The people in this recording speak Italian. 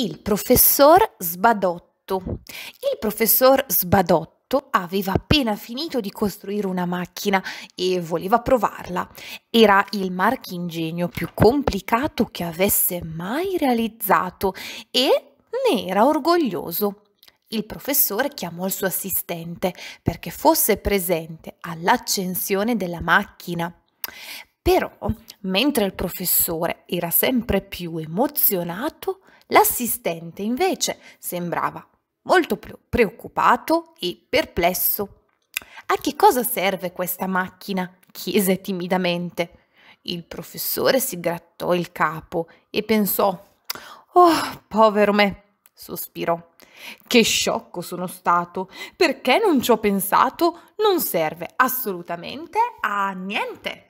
il professor Sbadotto. Il professor Sbadotto aveva appena finito di costruire una macchina e voleva provarla. Era il marchingegno più complicato che avesse mai realizzato e ne era orgoglioso. Il professore chiamò il suo assistente perché fosse presente all'accensione della macchina. Però, mentre il professore era sempre più emozionato, l'assistente invece sembrava molto più preoccupato e perplesso. A che cosa serve questa macchina? chiese timidamente. Il professore si grattò il capo e pensò Oh, povero me, sospirò. Che sciocco sono stato. Perché non ci ho pensato? Non serve assolutamente a niente.